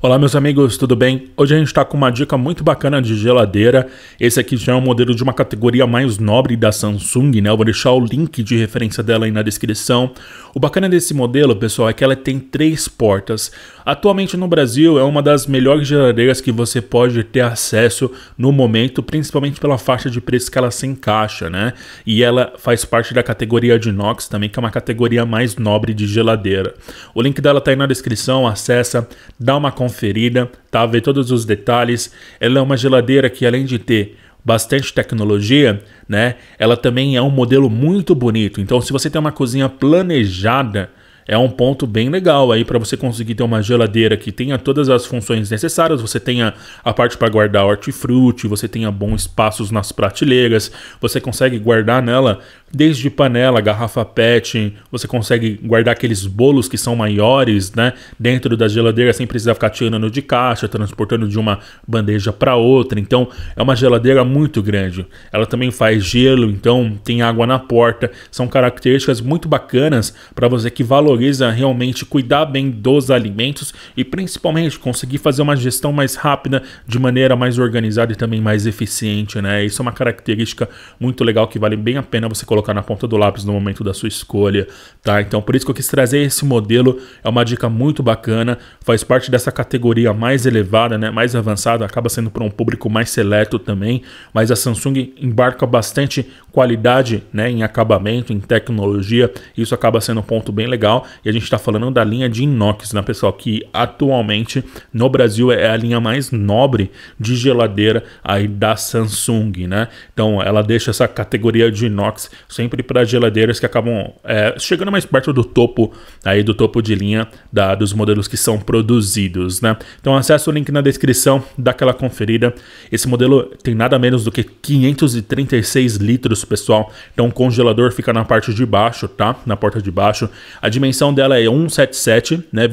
Olá, meus amigos, tudo bem? Hoje a gente está com uma dica muito bacana de geladeira. Esse aqui já é um modelo de uma categoria mais nobre da Samsung, né? Eu vou deixar o link de referência dela aí na descrição. O bacana desse modelo, pessoal, é que ela tem três portas. Atualmente no Brasil é uma das melhores geladeiras que você pode ter acesso no momento, principalmente pela faixa de preço que ela se encaixa, né? E ela faz parte da categoria de inox também, que é uma categoria mais nobre de geladeira. O link dela está aí na descrição, acessa, dá uma conta conferida, tá? Ver todos os detalhes. Ela é uma geladeira que além de ter bastante tecnologia, né? Ela também é um modelo muito bonito. Então, se você tem uma cozinha planejada, é um ponto bem legal aí para você conseguir ter uma geladeira que tenha todas as funções necessárias. Você tenha a parte para guardar hortifruti, você tenha bons espaços nas prateleiras, você consegue guardar nela desde panela, garrafa PET, você consegue guardar aqueles bolos que são maiores, né, dentro da geladeira sem precisar ficar tirando de caixa, transportando de uma bandeja para outra. Então, é uma geladeira muito grande. Ela também faz gelo, então tem água na porta. São características muito bacanas para você que valoriza prioriza realmente cuidar bem dos alimentos e principalmente conseguir fazer uma gestão mais rápida, de maneira mais organizada e também mais eficiente, né? Isso é uma característica muito legal que vale bem a pena você colocar na ponta do lápis no momento da sua escolha, tá? Então por isso que eu quis trazer esse modelo, é uma dica muito bacana, faz parte dessa categoria mais elevada, né? Mais avançada, acaba sendo para um público mais seleto também, mas a Samsung embarca bastante qualidade, né? Em acabamento, em tecnologia, isso acaba sendo um ponto bem legal e a gente está falando da linha de inox, né, pessoal? Que atualmente no Brasil é a linha mais nobre de geladeira aí da Samsung, né? Então ela deixa essa categoria de inox sempre para geladeiras que acabam é, chegando mais perto do topo aí do topo de linha da, dos modelos que são produzidos, né? Então acessa o link na descrição, dá aquela conferida. Esse modelo tem nada menos do que 536 litros, pessoal. Então o congelador fica na parte de baixo, tá? Na porta de baixo. A dimensão dimensão dela é 177,7 né,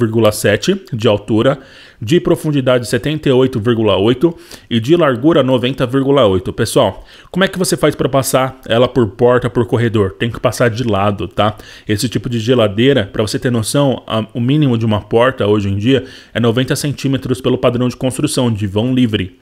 de altura, de profundidade 78,8 e de largura 90,8. Pessoal, como é que você faz para passar ela por porta, por corredor? Tem que passar de lado, tá? Esse tipo de geladeira, para você ter noção, a, o mínimo de uma porta hoje em dia é 90 centímetros pelo padrão de construção de vão livre.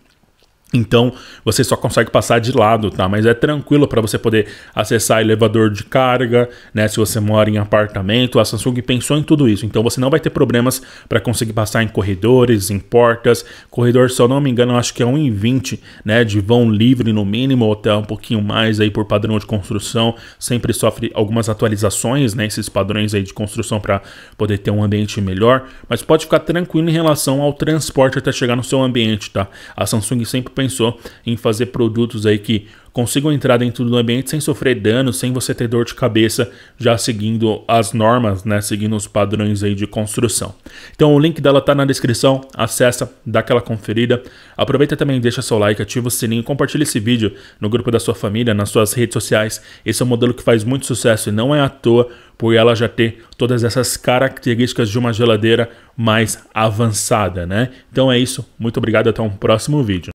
Então você só consegue passar de lado, tá? Mas é tranquilo para você poder acessar elevador de carga, né? Se você mora em apartamento, a Samsung pensou em tudo isso. Então você não vai ter problemas para conseguir passar em corredores, em portas. Corredor, se eu não me engano, acho que é 1,20, né? De vão livre no mínimo, ou até um pouquinho mais aí por padrão de construção. Sempre sofre algumas atualizações, né? Esses padrões aí de construção para poder ter um ambiente melhor. Mas pode ficar tranquilo em relação ao transporte até chegar no seu ambiente, tá? A Samsung sempre pensou em fazer produtos aí que consigam entrar dentro do ambiente sem sofrer dano, sem você ter dor de cabeça, já seguindo as normas, né, seguindo os padrões aí de construção. Então o link dela tá na descrição, acessa, dá aquela conferida. Aproveita também, deixa seu like, ativa o sininho, compartilha esse vídeo no grupo da sua família, nas suas redes sociais. Esse é um modelo que faz muito sucesso e não é à toa por ela já ter todas essas características de uma geladeira mais avançada, né? Então é isso, muito obrigado, até um próximo vídeo.